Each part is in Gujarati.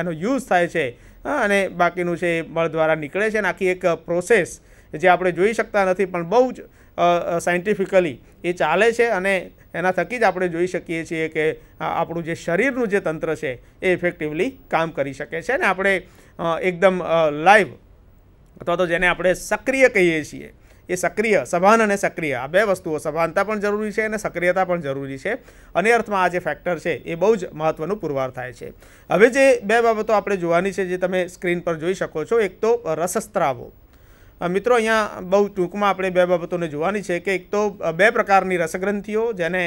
એનો યુઝ થાય છે અને બાકીનું છે મળ દ્વારા નીકળે છે અને આખી એક પ્રોસેસ જે આપણે જોઈ શકતા નથી પણ બહુ જ સાયન્ટિફિકલી એ ચાલે છે અને એના થકી જ આપણે જોઈ શકીએ છીએ કે આપણું જે શરીરનું જે તંત્ર છે એ ઇફેક્ટિવલી કામ કરી શકે છે અને આપણે એકદમ લાઈવ અથવા તો જેને આપણે સક્રિય કહીએ છીએ એ સક્રિય સભાન અને સક્રિય આ બે વસ્તુઓ સભાનતા પણ જરૂરી છે અને સક્રિયતા પણ જરૂરી છે અને અર્થમાં આ જે ફેક્ટર છે એ બહુ જ મહત્ત્વનું પુરવાર થાય છે હવે જે બે બાબતો આપણે જોવાની છે જે તમે સ્ક્રીન પર જોઈ શકો છો એક તો રસસ્ત્રાવો મિત્રો અહીંયા બહુ ટૂંકમાં આપણે બે બાબતોને જોવાની છે કે એક તો બે પ્રકારની રસગ્રંથિઓ જેને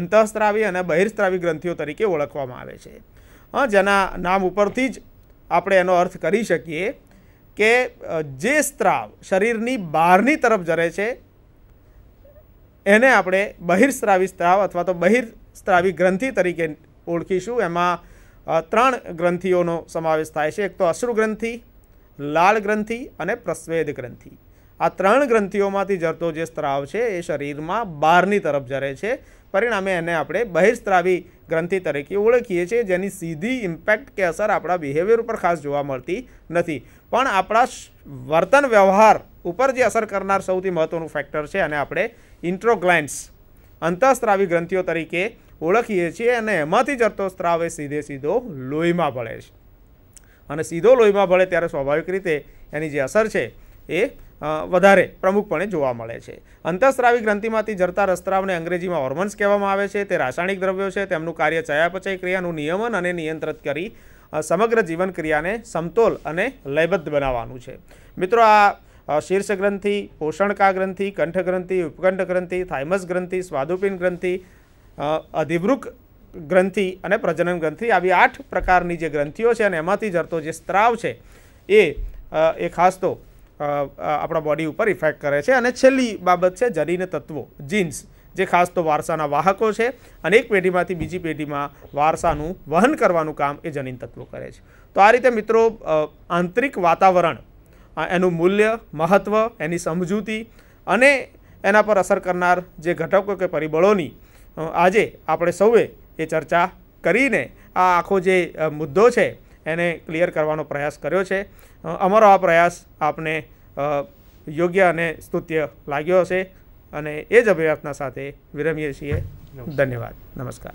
અંતઃસ્ત્રાવી અને બહિર્સ્ત્રાવી ગ્રંથિઓ તરીકે ઓળખવામાં આવે છે જેના નામ ઉપરથી જ આપણે એનો અર્થ કરી શકીએ કે જે સ્ત્રાવ શરીરની બહારની તરફ જરે છે એને આપણે બહિર્સ્ત્રાવી સ્ત્રાવ અથવા તો બહિર્સ્ત્રાવી ગ્રંથિ તરીકે ઓળખીશું એમાં ત્રણ ગ્રંથિઓનો સમાવેશ થાય છે એક તો અશ્રુ ગ્રંથિ લાળ ગ્રંથિ અને પ્રસ્વેદ ગ્રંથિ આ ત્રણ ગ્રંથિઓમાંથી જરતો જે સ્ત્રાવ છે એ શરીરમાં બહારની તરફ જરે છે પરિણામે એને આપણે બહિર્સ્ત્રાવી ગ્રંથિ તરીકે ઓળખીએ છીએ જેની સીધી ઇમ્પેક્ટ કે અસર આપણા બિહેવિયર ઉપર ખાસ જોવા મળતી નથી પણ આપણા વર્તન વ્યવહાર ઉપર જે અસર કરનાર સૌથી મહત્ત્વનું ફેક્ટર છે અને આપણે ઇન્ટ્રોગ્લેન્ડ્સ અંતઃસ્ત્રાવી ગ્રંથિઓ તરીકે ઓળખીએ છીએ અને એમાંથી જતો સ્ત્રાવ એ સીધે સીધો લોહીમાં ભળે છે અને સીધો લોહીમાં ભળે ત્યારે સ્વાભાવિક રીતે એની જે અસર છે એ વધારે પ્રમુખપણે જોવા મળે છે અંતઃસ્રાવી ગ્રંથિમાંથી જરતા રસ્ત્રાવને અંગ્રેજીમાં હોર્મોન્સ કહેવામાં આવે છે તે રાસાયણિક દ્રવ્યો છે તેમનું કાર્ય ચયાપચય ક્રિયાનું નિયમન અને નિયંત્રિત કરી સમગ્ર જીવન ક્રિયાને સમતોલ અને લયબદ્ધ બનાવવાનું છે મિત્રો આ શીર્ષ ગ્રંથિ પોષણકા ગ્રંથિ કંઠ ગ્રંથિ ઉપકંઠ ગ્રંથિ થાઇમસ ગ્રંથિ સ્વાદુપિન ગ્રંથિ અધિવૃક ગ્રંથિ અને પ્રજનન ગ્રંથિ આવી આઠ પ્રકારની જે ગ્રંથિઓ છે અને એમાંથી જરતો જે સ્ત્રાવ છે એ એ ખાસ તો આપણા બોડી ઉપર ઇફેક્ટ કરે છે અને છેલ્લી બાબત છે જનીન તત્વો જીન્સ જે ખાસ તો વારસાના વાહકો છે અને એક પેઢીમાંથી બીજી પેઢીમાં વારસાનું વહન કરવાનું કામ એ જનીન તત્વો કરે છે તો આ રીતે મિત્રો આંતરિક વાતાવરણ એનું મૂલ્ય મહત્ત્વ એની સમજૂતી અને એના પર અસર કરનાર જે ઘટકો કે પરિબળોની આજે આપણે સૌએ એ ચર્ચા કરીને આ આખો જે મુદ્દો છે એને ક્લિયર કરવાનો પ્રયાસ કર્યો છે અમારો આ પ્રયાસ આપને યોગ્ય અને સ્તુત્ય લાગ્યો હશે અને એ જ અભિવ્યક્તના સાથે વિરમીએ છીએ ધન્યવાદ નમસ્કાર